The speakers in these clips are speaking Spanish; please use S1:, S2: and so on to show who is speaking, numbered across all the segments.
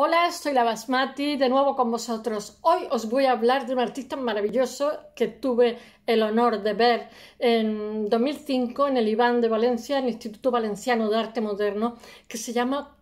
S1: Hola, soy la Basmati, de nuevo con vosotros. Hoy os voy a hablar de un artista maravilloso que tuve el honor de ver en 2005 en el Iván de Valencia, en el Instituto Valenciano de Arte Moderno, que se llama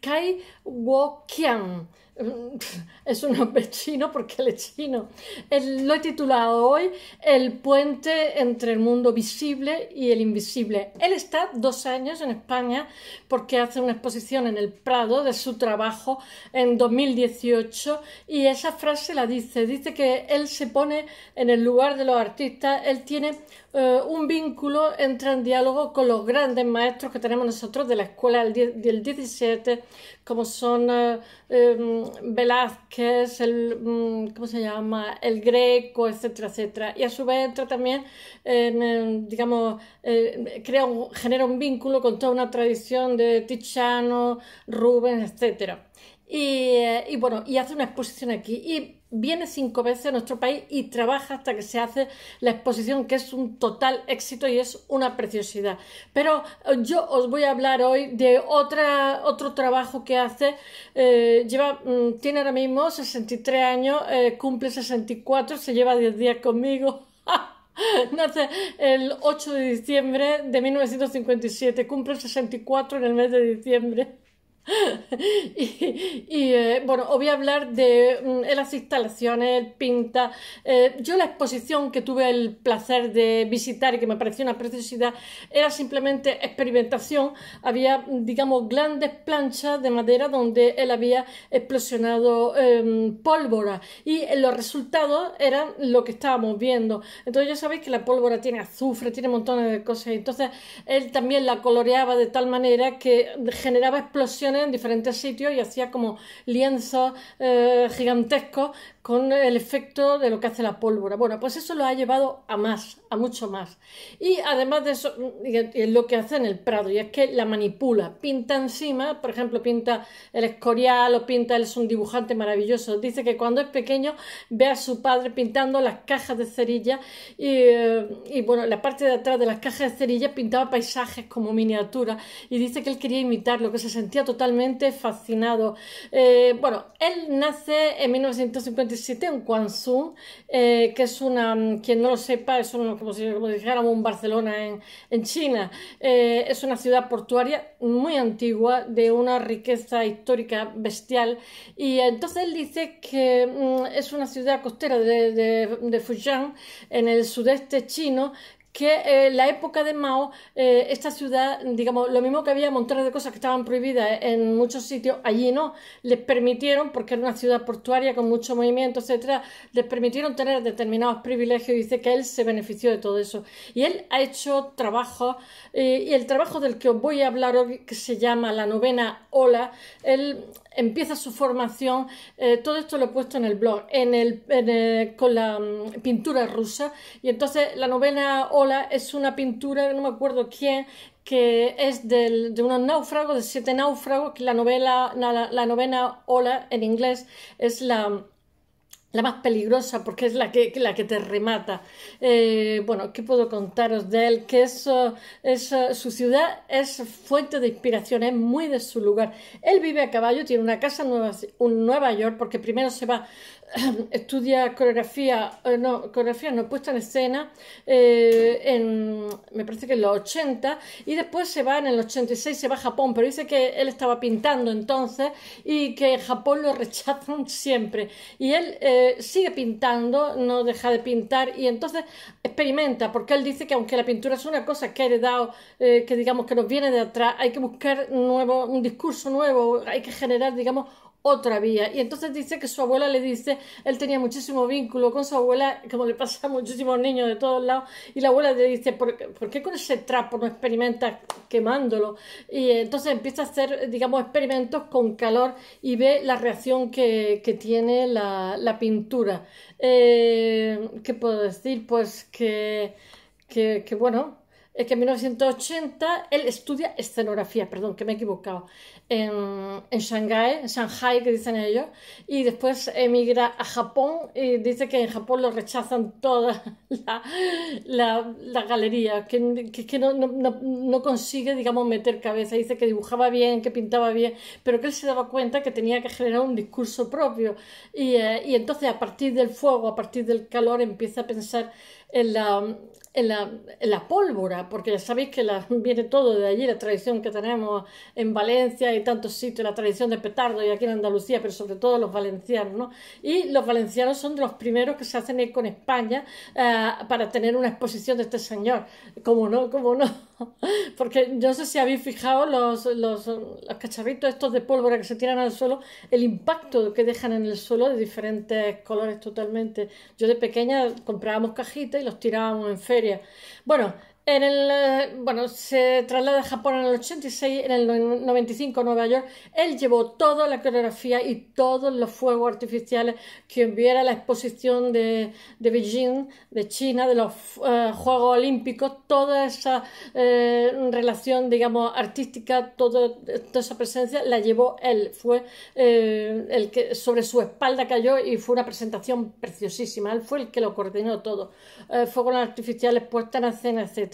S1: Kai Wokian. es un hombre chino porque él es chino. lo he titulado hoy El puente entre el mundo visible y el invisible. Él está dos años en España porque hace una exposición en el Prado de su trabajo en 2018 y esa frase la dice, dice que él se pone en el lugar de los artistas, él tiene eh, un vínculo, entra en diálogo con los grandes maestros que tenemos nosotros de la escuela del, del 17, como son eh, em, Velázquez, el, mm, ¿cómo se llama? El Greco, etcétera, etcétera. Y a su vez entra también, em, em, digamos, eh, genera un vínculo con toda una tradición de Tichano, Rubens, etcétera. Y, bueno, y hace una exposición aquí viene cinco veces a nuestro país y trabaja hasta que se hace la exposición, que es un total éxito y es una preciosidad. Pero eh, yo os voy a hablar hoy de otra, otro trabajo que hace. Eh, lleva, mm, tiene ahora mismo 63 años, eh, cumple 64, se lleva 10 días conmigo. Nace el 8 de diciembre de 1957, cumple 64 en el mes de diciembre. y, eh, bueno, os voy a hablar de, mm, las instalaciones, pinta. Eh, yo la exposición que tuve el placer de visitar y que me pareció una preciosidad era simplemente experimentación. Había, digamos, grandes planchas de madera donde él había explosionado em, pólvora y los resultados eran lo que estábamos viendo. Entonces ya sabéis que la pólvora tiene azufre, tiene montones de cosas. Entonces él también la coloreaba de tal manera que generaba explosiones en diferentes sitios y hacía como lienzos eh, gigantescos con el efecto de lo que hace la pólvora. Bueno, pues eso lo ha llevado a más, a mucho más. Y además de eso, es lo que hace en el Prado, y es que la manipula, pinta encima, por ejemplo, pinta el escorial o pinta, él es un dibujante maravilloso. Dice que cuando es pequeño ve a su padre pintando las cajas de cerilla y, eh, bueno, la parte de atrás de las cajas de cerilla pintaba paisajes como miniaturas y dice que él quería imitarlo, que se sentía totalmente fascinado. Eh, bueno, él nace en 1957 en Guangzhou, eh, que es una, mm, quien no lo sepa, es como si dijéramos un Barcelona en, en China. Eh, es una ciudad portuaria muy antigua, de una riqueza histórica bestial. Y entonces él dice que mm, es una ciudad costera de Fujian, en el sudeste chino, que en eh, la época de Mao, eh, esta ciudad, digamos, lo mismo que había montones de cosas que estaban prohibidas eh, en muchos sitios, allí no, les permitieron, porque era una ciudad portuaria con mucho movimiento, etcétera, les permitieron tener determinados privilegios y dice que él se benefició de todo eso. Y él ha hecho trabajo, y el trabajo del que os voy a hablar hoy, que se llama La Novena Ola, él empieza su formación, todo esto lo he puesto en el blog, en el, con la mm, pintura rusa, y entonces la novena ola es una pintura, no me acuerdo quién, que es de unos náufragos, de siete náufragos, que la novela, la, novena ola en inglés es la, más peligrosa porque es la que, te remata. Eh, bueno, ¿qué puedo contaros de él? Que eh, eh, su ciudad es fuente de inspiración, es muy de su lugar. Él vive a caballo, tiene una casa en Nueva, Nueva York porque primero se va estudia coreografía, eh, no, coreografía no, puesta en escena, eh, en, me parece que en los 80, y después se va en el 86, se va a Japón, pero dice que él estaba pintando entonces y que Japón lo rechazan siempre. Y él eh, sigue pintando, no deja de pintar, y entonces experimenta, porque él dice que aunque la pintura es una cosa que ha heredado, que digamos que nos viene de atrás, hay que buscar nuevo, un discurso nuevo, hay que generar, digamos, otra vía. Y entonces dice que su abuela le dice, él tenía muchísimo vínculo con su abuela, como le pasa a muchísimos niños de todos lados, y la abuela le dice, ¿por qué, con ese trapo no experimentas quemándolo? Y entonces empieza a hacer, digamos, experimentos con calor y ve la reacción que, tiene la, pintura. Eh, ¿Qué puedo decir? Pues que, que bueno, es que en 1980 él estudia escenografía, perdón, que me he equivocado, en, en Shanghái, en Shanghai, que dicen ellos, y después emigra a Japón y dice que en Japón lo rechazan todas las la, la galerías, que, que, no, consigue, digamos, meter cabeza. Dice que dibujaba bien, que pintaba bien, pero que él se daba cuenta que tenía que generar un discurso propio. y eh, entonces, a partir del fuego, a partir del calor, empieza a pensar en la en la, pólvora, porque ya sabéis que la, viene todo de allí, la tradición que tenemos en Valencia y tantos sitios, la tradición de petardo y aquí en Andalucía, pero sobre todo los valencianos, ¿no? Y los valencianos son de los primeros que se hacen ir con España eh, para tener una exposición de este señor. como no? como no? porque yo no sé si habéis fijado los, los cacharritos estos de pólvora que se tiran al suelo, el impacto que dejan en el suelo de diferentes colores totalmente. Yo de pequeña comprábamos cajitas y los tirábamos en feria bueno. En el, eh, bueno, se traslada a Japón en el 86, en el 95 Nueva York. Él llevó toda la coreografía y todos los fuegos artificiales. que viera la exposición de, de Beijing, de China, de los eh, Juegos Olímpicos, toda esa eh, relación, digamos, artística, toda esa presencia la llevó él. Fue el que sobre su espalda cayó y fue una presentación preciosísima. Él fue el que lo coordinó todo. fuegos artificiales, puestos en escena, etc.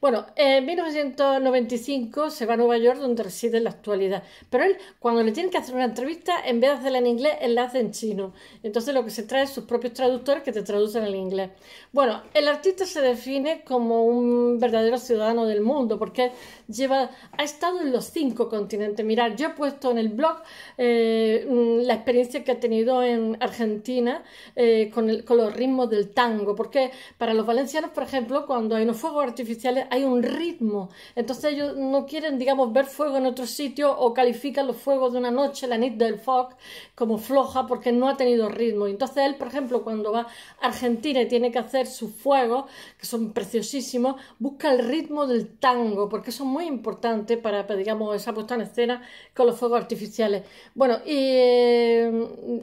S1: Bueno, en 1995 se va a Nueva York donde reside en la actualidad, pero él cuando le tienen que hacer una entrevista, en vez de hacerla en inglés, él la hace en chino. Entonces lo que se trae es sus propios traductores que te traducen al inglés. Bueno, el artista se define como un verdadero ciudadano del mundo porque lleva, ha estado en los cinco continentes. Mirad, yo he puesto en el blog eh, mm, la experiencia que ha tenido en Argentina eh, con, los ritmos del tango, porque para los valencianos, por ejemplo, cuando hay un fuego artísticos artificiales hay un ritmo. Entonces ellos no quieren, digamos, ver fuego en otro sitio o califican los fuegos de una noche, la nit del fog, como floja porque no ha tenido ritmo. Entonces él, por ejemplo, cuando va a Argentina y tiene que hacer sus fuegos, que son preciosísimos, busca el ritmo del tango, porque eso es muy importante para, digamos, esa puesta en escena con los fuegos artificiales. Bueno, y eh,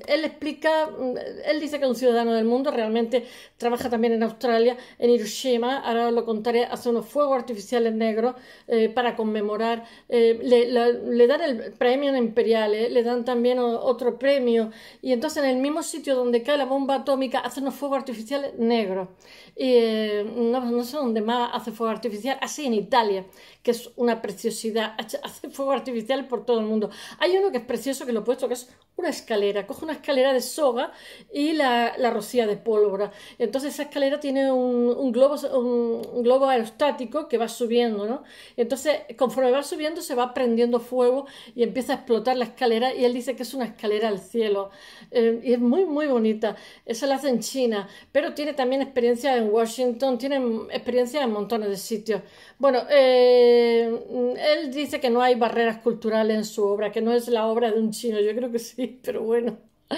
S1: él explica, mm, él dice que es un ciudadano del mundo, realmente trabaja también en Australia, en Hiroshima, ahora lo contaré, hace unos fuegos artificiales negros eh, para conmemorar, eh, le, dan el premio imperial, eh, le dan también otro premio, y entonces en el mismo sitio donde cae la bomba atómica hacen unos fuegos artificiales negros. Eh, no, sé dónde más hace fuego artificial, así ah, en Italia, que es una preciosidad, hace fuego artificial por todo el mundo. Hay uno que es precioso, que lo he puesto, que es una escalera, coge una escalera de soga y la, rocía de pólvora. Entonces esa escalera tiene un, globo, un, globo aerostático que va subiendo, ¿no? Entonces conforme va subiendo se va prendiendo fuego y empieza a explotar la escalera y él dice que es una escalera al cielo. Eh, y es muy, muy bonita. Eso la hace en China, pero tiene también experiencia en Washington, tiene experiencia en montones de sitios. Bueno, eh, él dice que no hay barreras culturales en su obra, que no es la obra de un chino, yo creo que sí, pero bueno.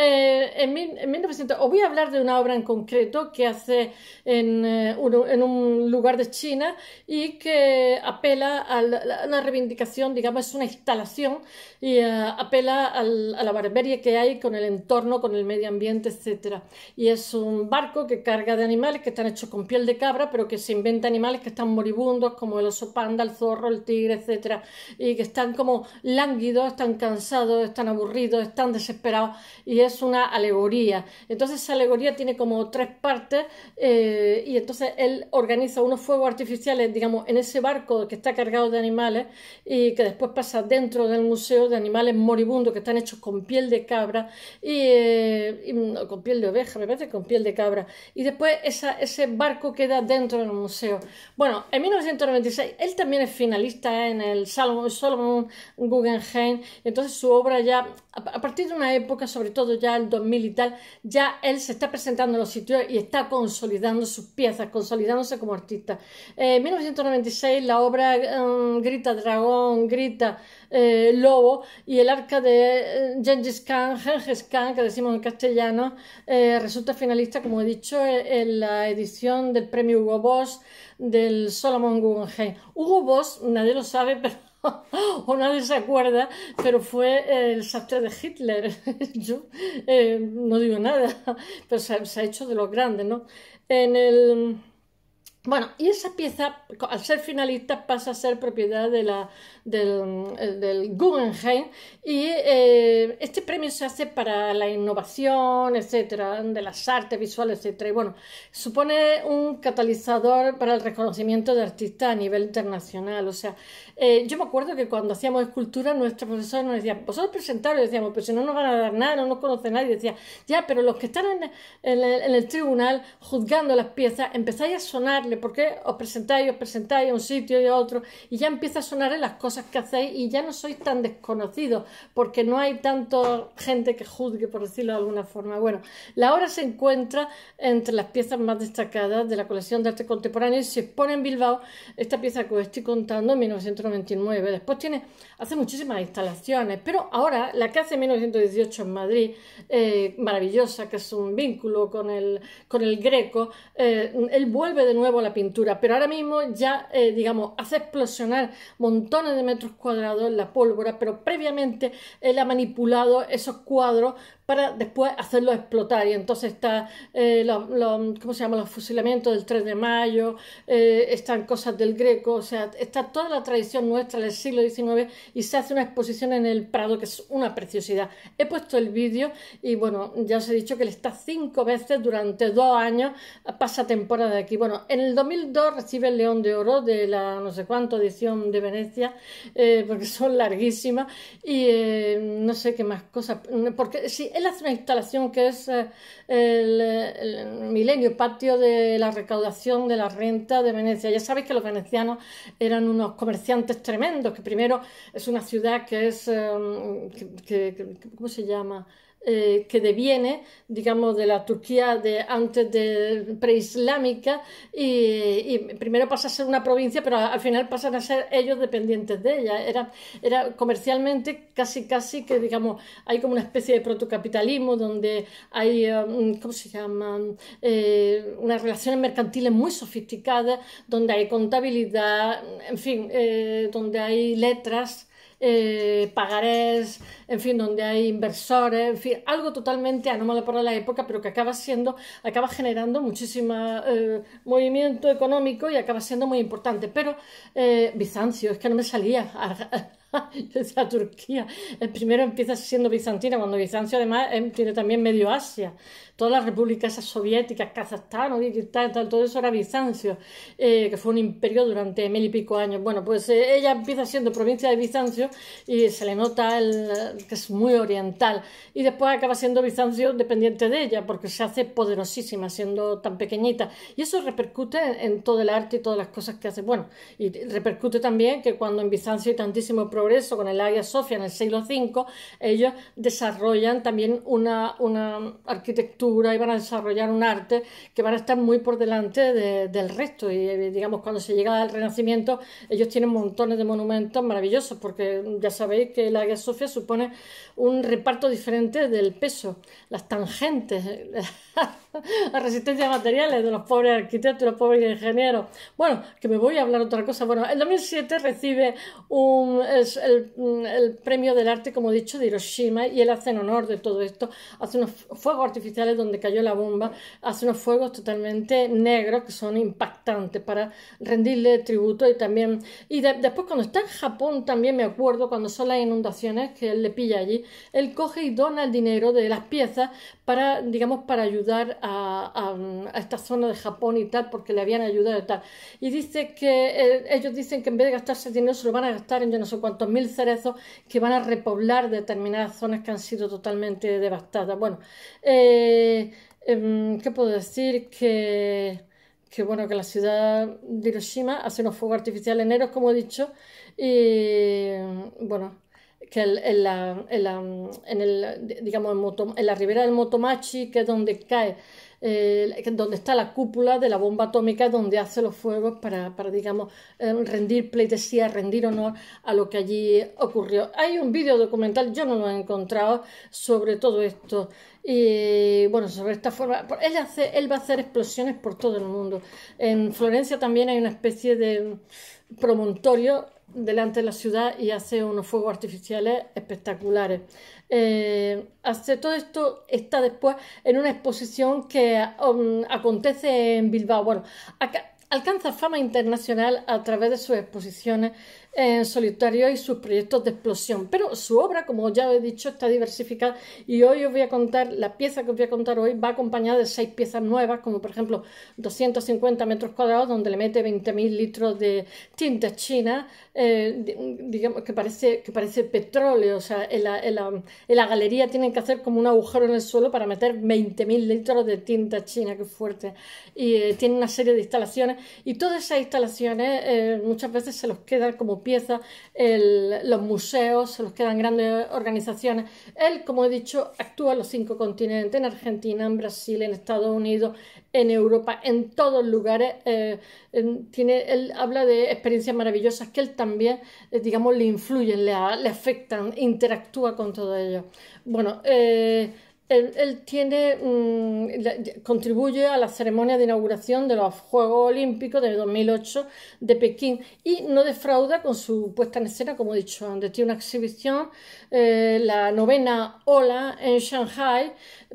S1: Eh, en, 1900, os voy a hablar de una obra en concreto que hace en, eh, un lugar de China y que apela a, una reivindicación, digamos, es una instalación y eh, apela a la barbarie que hay con el entorno, con el medio ambiente, etc. Y es un barco que carga de animales que están hechos con piel de cabra, pero que se inventa animales que están moribundos, como el oso panda, el zorro, el tigre, etc. Y que están como lánguidos, están cansados, están aburridos, están desesperados y es una alegoría. Entonces esa alegoría tiene como tres partes eh, y entonces él organiza unos fuegos artificiales, digamos, en ese barco que está cargado de animales y que después pasa dentro del museo de animales moribundos que están hechos con piel de cabra y, eh, con piel de oveja, me parece, con piel de cabra. Y después ese barco queda dentro del museo. Bueno, en 1996 él también es finalista en el Salomón Guggenheim, entonces su obra ya, a partir de una época, sobre todo ya el 2000 y tal, ya él se está presentando en los sitios y está consolidando sus piezas, consolidándose como artista. Eh, en 1996 la obra mm, Grita Dragón, Grita eh, Lobo y el arca de eh, Gengis Khan, Gengis Khan, que decimos en castellano, resulta finalista, como he dicho, en, la edición del premio Hugo Boss del Solomon Guggenheim. Hugo Boss, nadie lo sabe, pero o nadie se acuerda, pero fue el sastre de Hitler. Yo eh, no digo nada, pero se, se, ha hecho de los grandes, ¿no? En el bueno, y esa pieza, al ser finalista, pasa a ser propiedad de la, del, eh, Guggenheim y eh, este premio se hace para la innovación, etcétera, de las artes visuales, etcétera. Y bueno, supone un catalizador para el reconocimiento de artistas a nivel internacional. O sea, eh, yo me acuerdo que cuando hacíamos escultura, nuestro profesores nos decía: vosotros presentaros, decíamos, pero si no nos van a dar nada, no nos conoce nadie. Y decía, ya, pero los que están en, el, en el tribunal juzgando las piezas, empezáis a sonarle porque os presentáis, os presentáis a un sitio y a otro, y ya empieza a sonar en las cosas que hacéis y ya no sois tan desconocidos, porque no hay tanto gente que juzgue, por decirlo de alguna forma. Bueno, la obra se encuentra entre las piezas más destacadas de la colección de arte contemporáneo y se expone en Bilbao esta pieza que os estoy contando en 1999. Después tiene, hace muchísimas instalaciones, pero ahora la que hace en 1918 en Madrid, eh, maravillosa, que es un vínculo con el, con el greco, eh, él vuelve de nuevo a la pintura, pero ahora mismo ya, eh, digamos, hace explosionar montones de metros cuadrados la pólvora, pero previamente él ha manipulado esos cuadros para después hacerlo explotar. Y entonces está, eh, ¿cómo se llama?, los fusilamientos del 3 de mayo, eh, están cosas del greco, o sea, está toda la tradición nuestra del siglo XIX y se hace una exposición en el Prado que es una preciosidad. He puesto el vídeo y bueno, ya os he dicho que le está cinco veces durante dos años, pasa temporada de aquí. Bueno, en el 2002 recibe el León de Oro de la no sé cuánto edición de Venecia, eh, porque son larguísimas y no sé qué más cosas, porque sí, él hace una instalación que es eh, el, Milenio, patio de la recaudación de la renta de Venecia. Ya sabéis que los venecianos eran unos comerciantes tremendos, que primero es una ciudad que es, em, ¿cómo se llama? Eh, que deviene, digamos, de la Turquía de antes de preislámica y, primero pasa a ser una provincia, pero al final pasan a ser ellos dependientes de ella. Era, era comercialmente casi, casi que, digamos, hay como una especie de protocapitalismo donde hay, um, ¿cómo se llaman? Eh, unas relaciones mercantiles muy sofisticadas, donde hay contabilidad, en fin, eh, donde hay letras eh, pagarés, en fin, donde hay inversores, en fin, algo totalmente anómalo para la época, pero que acaba siendo, acaba generando muchísimo eh, movimiento económico y acaba siendo muy importante. Pero eh, Bizancio, es que no me salía. Esa Turquía. El primero empieza siendo bizantina, cuando Bizancio además em, tiene también medio Asia. Todas las repúblicas soviéticas, Kazajstán, tal todo eso era Bizancio, eh, que fue un imperio durante mil y pico años. Bueno, pues eh, ella empieza siendo provincia de Bizancio y se le nota que es muy oriental. Y después acaba siendo Bizancio dependiente de ella, porque se hace poderosísima siendo tan pequeñita. Y eso repercute en, todo el arte y todas las cosas que hace. Bueno, y repercute también que cuando en Bizancio hay tantísimo progreso con el Hagia Sofia en el siglo V, ellos desarrollan también una, arquitectura y van a desarrollar un arte que van a estar muy por delante del resto. Y eh, digamos, cuando se llega al Renacimiento, ellos tienen montones de monumentos maravillosos, porque ya sabéis que el Hagia Sofia supone un reparto diferente del peso, las tangentes. Eh, la resistencia de materiales de los pobres arquitectos los pobres ingenieros. Bueno, que me voy a hablar otra cosa. Bueno, el 2007 recibe un, mm, el, premio del arte, como he dicho, de Hiroshima y él hace en honor de todo esto, hace unos fuegos artificiales donde cayó la bomba, hace unos fuegos totalmente negros que son impactantes para rendirle tributo y también... Y después cuando está en Japón también me acuerdo cuando son las inundaciones que él le pilla allí, él coge y dona el dinero de las piezas para, digamos, para ayudar a, esta zona de Japón y tal, porque le habían ayudado y tal. Y dice que eh, ellos dicen que en vez de gastarse dinero, se lo van a gastar en yo no sé cuántos mil cerezos que van a repoblar determinadas zonas que han sido totalmente devastadas. Bueno, eh, em, ¿qué puedo decir? Que que bueno, que la ciudad de Hiroshima hace unos fuegos artificiales enero, como he dicho, y bueno, que en, la, en, el, digamos, en, la ribera del Motomachi, que es donde cae donde está la cúpula de la bomba atómica donde hace los fuegos para, para digamos, eh, rendir pleitesía, rendir honor a lo que allí ocurrió. Hay un vídeo documental, yo no lo he encontrado, sobre todo esto. Y bueno, sobre esta forma, él, hace, él va a hacer explosiones por todo el mundo. En Florencia también hay una especie de promontorio delante de la ciudad y hace unos fuegos artificiales espectaculares. Eh, hace, todo esto está después en una exposición que um, acontece en Bilbao. Bueno, alcanza fama internacional a través de sus exposiciones solitario y sus proyectos de explosión. Pero su obra, como ya he dicho, está diversificada y hoy os voy a contar, la pieza que os voy a contar hoy va acompañada de seis piezas nuevas, como por ejemplo 250 metros cuadrados, donde le mete 20.000 litros de tinta china, eh, digamos que parece, que parece petróleo. O sea, en la, galería tienen que hacer como un agujero en el suelo para meter 20.000 litros de tinta china, qué fuerte. Y eh, tiene una serie de instalaciones y todas esas instalaciones eh, muchas veces se los quedan como limpieza, los museos, se los quedan grandes organizaciones. Él, como he dicho, actúa en los cinco continentes, en Argentina, en Brasil, en Estados Unidos, en Europa, en todos lugares. Eh, tiene, él habla de experiencias maravillosas que él también, eh, digamos, le influyen, le, le, afectan, interactúa con todo ello. Bueno, eh, él, tiene, mm, contribuye a la ceremonia de inauguración de los Juegos Olímpicos de 2008 de Pekín y no defrauda con su puesta en escena, como he dicho donde Tiene una exhibición, eh, la novena ola en Shanghai,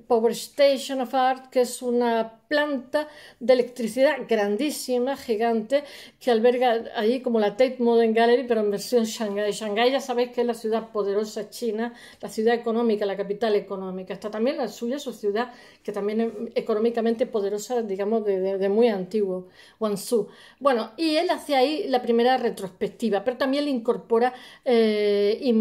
S1: Power Station of Art, que es una planta de electricidad grandísima, gigante, que alberga allí como la Tate Modern Gallery, pero en versión Shanghái. Shanghái ya sabéis que es la ciudad poderosa china, la ciudad económica, la capital económica. Está también la suya, su ciudad, que también es económicamente poderosa, digamos, de, muy antiguo, Guangzhou. Bueno, y él hace ahí la primera retrospectiva, pero también le incorpora, eh,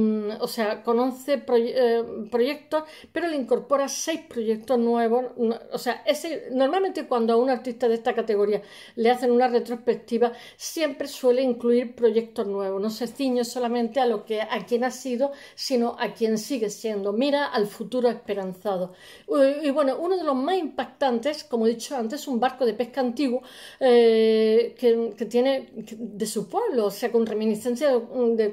S1: o sea, con 11 eh, proyectos, pero le incorpora seis proyectos nuevos, o sea, ese, normalmente cuando a un artista de esta categoría le hacen una retrospectiva, siempre suele incluir proyectos nuevos, no se ciñe solamente a lo que a quien ha sido, sino a quien sigue siendo, mira al futuro esperanzado. Y, bueno, uno de los más impactantes, como he dicho antes, un barco de pesca antiguo eh, que, tiene de su pueblo, o sea, con reminiscencia de, de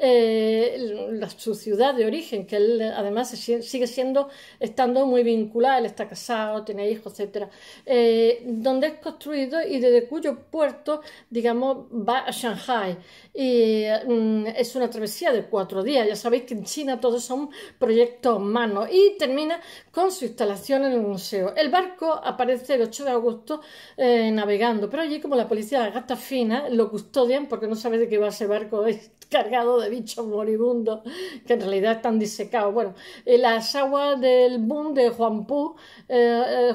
S1: eh, su ciudad de origen, que él además sigue siendo estando muy vinculada, él está casado, tiene hijos, etcétera eh, donde es construido y desde cuyo puerto, digamos, va a Shanghai. Y mm, es una travesía de cuatro días. Ya sabéis que en China todos son proyectos humanos Y termina con su instalación en el museo. El barco aparece el 8 de agosto eh, navegando, pero allí como la policía de gata fina lo custodian porque no sabe de qué va ese barco es cargado de bichos moribundos que en realidad están disecados. Bueno, eh, las aguas de el boom de Juan eh, eh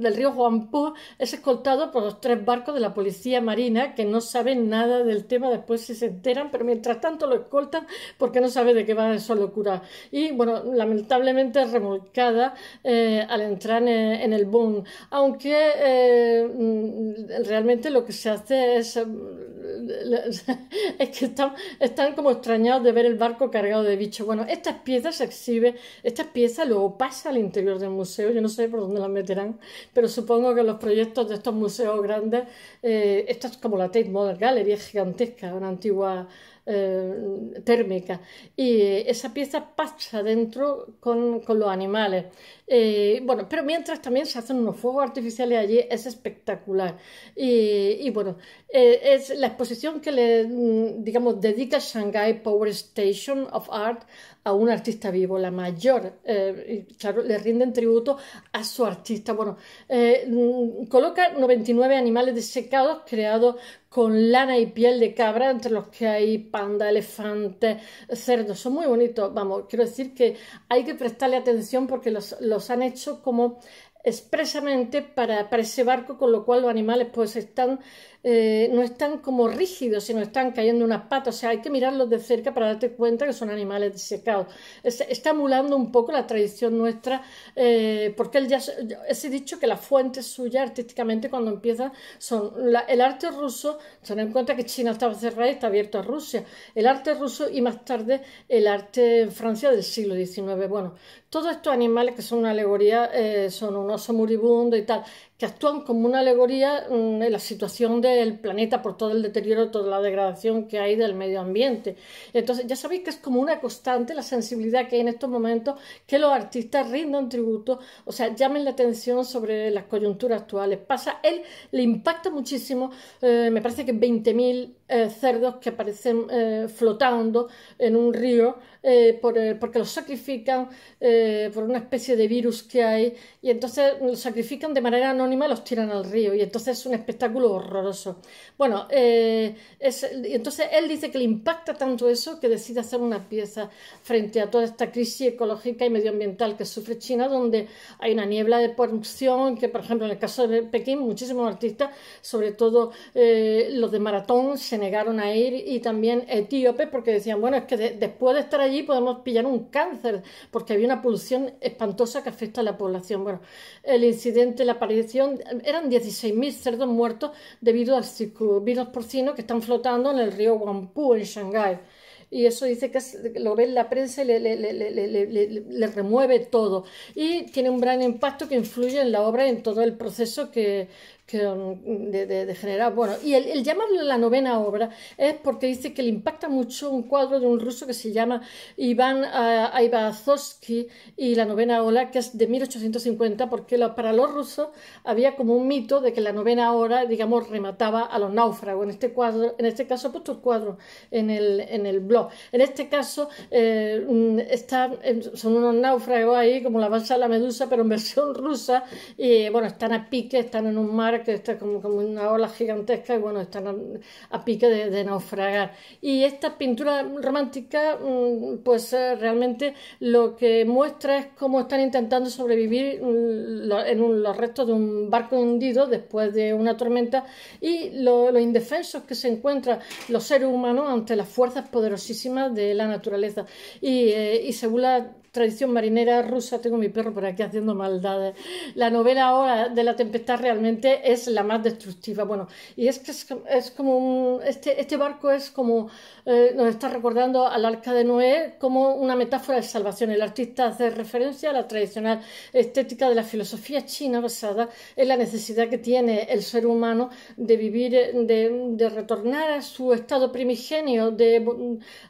S1: del río Juanpú es escoltado por los tres barcos de la policía marina que no saben nada del tema después si se enteran, pero mientras tanto lo escoltan porque no saben de qué va esa locura. Y bueno, lamentablemente remolcada eh, al entrar en, el boom, aunque eh, realmente lo que se hace es, que están, como extrañados de ver el barco cargado de bichos. Bueno, estas piezas se exhiben, estas esa luego pasa al interior del museo. Yo no sé por dónde la meterán, pero supongo que los proyectos de estos museos grandes, eh, ...esta es como la Tate Modern Gallery, es gigantesca, una antigua eh, térmica, y eh, esa pieza pasa dentro con los animales. Eh, bueno, pero mientras también se hacen unos fuegos artificiales allí, es espectacular. Y, bueno, eh, es la exposición que le, mm, digamos, dedica Shanghai Power Station of Art a un artista vivo, la mayor. Eh, claro, le rinden tributo a su artista. Bueno, mm, coloca 99 animales desecados creados con lana y piel de cabra, entre los que hay panda, elefante, cerdo. Son muy bonitos. Vamos, quiero decir que hay que prestarle atención porque los los han hecho como expresamente para, para ese barco, con lo cual los animales pues están eh, no están como rígidos, sino están cayendo unas patas. O sea, hay que mirarlos de cerca para darte cuenta que son animales desecados... está emulando un poco la tradición nuestra, eh, porque él ya, he dicho que la fuente suya artísticamente cuando empieza son el arte ruso, ...tener en cuenta que China estaba cerrada y está abierto a Rusia, el arte ruso y más tarde el arte en Francia del siglo XIX. Bueno, todos estos animales que son una alegoría, eh, son un oso moribundo y tal, que actúan como una alegoría de mm, la situación del planeta por todo el deterioro, toda la degradación que hay del medio ambiente. Entonces, ya sabéis que es como una constante la sensibilidad que hay en estos momentos que los artistas rindan tributo, o sea, llamen la atención sobre las coyunturas actuales. Pasa, él le impacta muchísimo, eh, me parece que 20.000 eh, cerdos que aparecen eh, flotando en un río eh, porque los sacrifican por una especie de virus que hay y entonces los sacrifican de manera anónima y los tiran al río y entonces es un espectáculo horroroso. Bueno, y entonces él dice que le impacta tanto eso que decide hacer una pieza frente a toda esta crisis ecológica y medioambiental que sufre China donde hay una niebla de producción que por ejemplo en el caso de Pekín muchísimos artistas, sobre todo los de maratón, se negaron a ir y también etíopes porque decían, bueno, es que después de estar allí podemos pillar un cáncer porque había una polución espantosa que afecta a la población. Bueno, el incidente, la aparición, eran 16.000 cerdos muertos debido al virus porcino que están flotando en el río Wampu en Shanghái y eso dice que lo ve la prensa y le, remueve todo. Y tiene un gran impacto que influye en la obra y en todo el proceso que, que, mm, de, generar. Bueno, y el, llamarlo la novena obra es porque dice que le impacta mucho un cuadro de un ruso que se llama Iván uh, y la novena ola, que es de 1850, porque para los rusos había como un mito de que la novena hora, digamos, remataba a los náufragos. En este cuadro, en este caso he puesto el cuadro en el, en el blog. En este caso eh, mm, em, son unos náufragos ahí, como la balsa de la medusa, pero en versión rusa, y bueno, están a pique, están en un mar que está como, como una ola gigantesca y bueno, están a, pique de, naufragar. Y esta pintura romántica, mm, pues eh, realmente lo que muestra es cómo están intentando sobrevivir mm, en los restos de un barco hundido después de una tormenta y lo, indefensos que se encuentran los seres humanos ante las fuerzas poderosísimas de la naturaleza. y eh, según la tradición marinera rusa, tengo mi perro por aquí haciendo maldades. La novela ahora de la tempestad realmente es la más destructiva. Bueno, y es que es, como un, este, este barco es como, eh, nos está recordando al arca de Noé como una metáfora de salvación. El artista hace referencia a la tradicional estética de la filosofía china basada en la necesidad que tiene el ser humano de vivir, eh, de, retornar a su estado primigenio, de,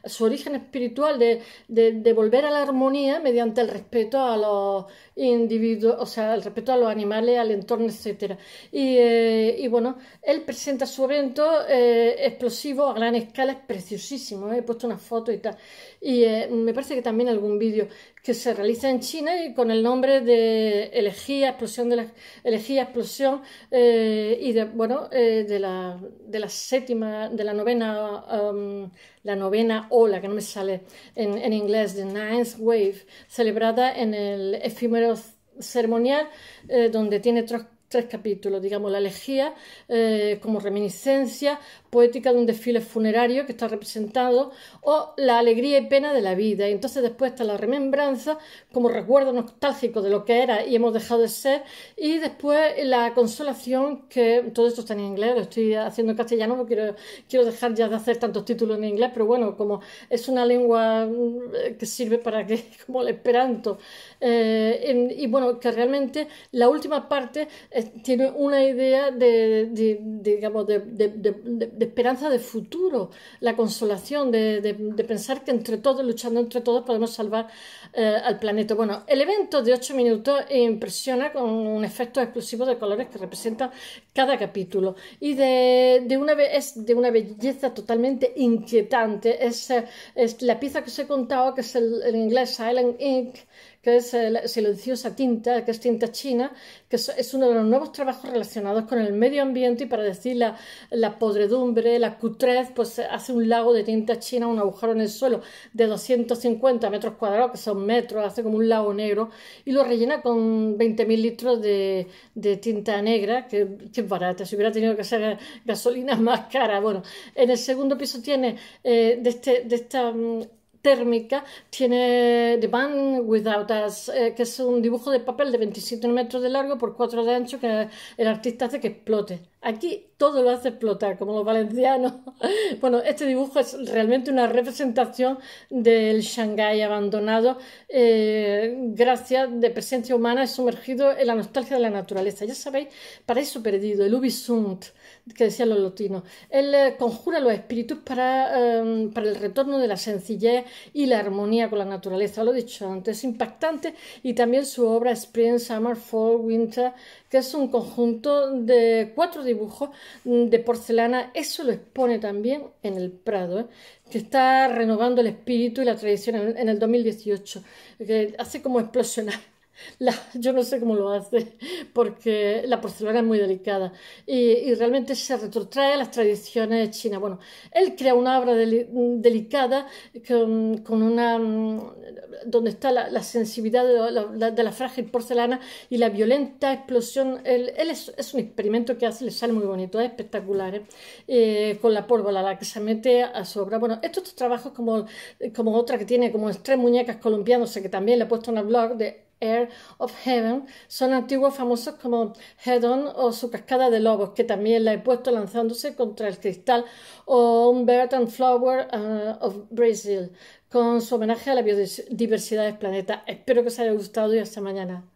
S1: su origen espiritual, de, de volver a la armonía mediante el respeto a los individuo, o sea, el respeto a los animales, al entorno, etcétera Y, eh, bueno, él presenta su evento eh, explosivo a gran escala, es preciosísimo, eh, he puesto una foto y tal. Y me parece que también algún vídeo que se realiza en China y con el nombre de Elegía, Explosión de la Elegía, Explosión y de, bueno, de, la, de la séptima, de la novena. Um, la novena ola, que no me sale en, en inglés, de Ninth Wave, celebrada en el efímero ceremonial, eh, donde tiene tres, capítulos, digamos, la elegía eh, como reminiscencia, poética de un desfile funerario que está representado, o la alegría y pena de la vida. Y entonces después está la remembranza como recuerdo nostálgico de lo que era y hemos dejado de ser, y después la consolación, que todo esto está en inglés, lo estoy haciendo en castellano, no quiero, quiero dejar ya de hacer tantos títulos en inglés, pero bueno, como es una lengua eh, que sirve para que, como el esperanto, eh, y bueno, que realmente la última parte eh, tiene una idea de, digamos, de esperanza de futuro, la consolación de, pensar que entre todos, luchando entre todos, podemos salvar eh, al planeta. Bueno, el evento de ocho minutos impresiona con un efecto exclusivo de colores que representa cada capítulo y de, de una, es de una belleza totalmente inquietante. Eh, es, la pieza que os he contado, que es el, inglés Silent Inc., que es eh, silenciosa tinta, que es tinta china, que es uno de los nuevos trabajos relacionados con el medio ambiente y para decir la, podredumbre, la cutrez, pues eh, hace un lago de tinta china, un agujero en el suelo de 250 metros cuadrados, que son metros, hace como un lago negro, y lo rellena con 20.000 litros de, tinta negra, que, es barata, si hubiera tenido que ser gasolina más cara. Bueno, en el segundo piso tiene eh, de, este, de esta mm, térmica, tiene The Man Without Us, eh, que es un dibujo de papel de 27 metros de largo por 4 de ancho que el artista hace que explote. Aquí todo lo hace explotar, como los valencianos. Bueno, este dibujo es realmente una representación del Shanghái abandonado eh, gracias de presencia humana sumergido en la nostalgia de la naturaleza. Ya sabéis, paraíso perdido, el Ubisunt que decían los latinos. Él eh, conjura los espíritus para, em, para, el retorno de la sencillez y la armonía con la naturaleza, lo he dicho antes, impactante, y también su obra Spring, Summer, Fall, Winter, que es un conjunto de cuatro dibujos mm, de porcelana, eso lo expone también en el Prado, ¿eh? que está renovando el espíritu y la tradición en, en el 2018, que hace como explosionar la, yo no sé cómo lo hace, porque la porcelana es muy delicada y, y realmente se retrotrae a las tradiciones chinas. Bueno, él crea una obra delicada con, una. Mm, donde está la, sensibilidad de la, frágil porcelana y la violenta explosión. Él, es, un experimento que hace, le sale muy bonito, es espectacular, ¿eh? eh con la pólvora, la que se mete a su obra. Bueno, estos, trabajos, como, otra que tiene, como Tres Muñecas Colombianas, que también le he puesto en el blog de Air of Heaven son antiguos famosos como Hedon o su cascada de lobos, que también la he puesto lanzándose contra el cristal, o Bird and Flower eh, of Brazil, con su homenaje a la biodiversidad del planeta. Espero que os haya gustado y hasta mañana.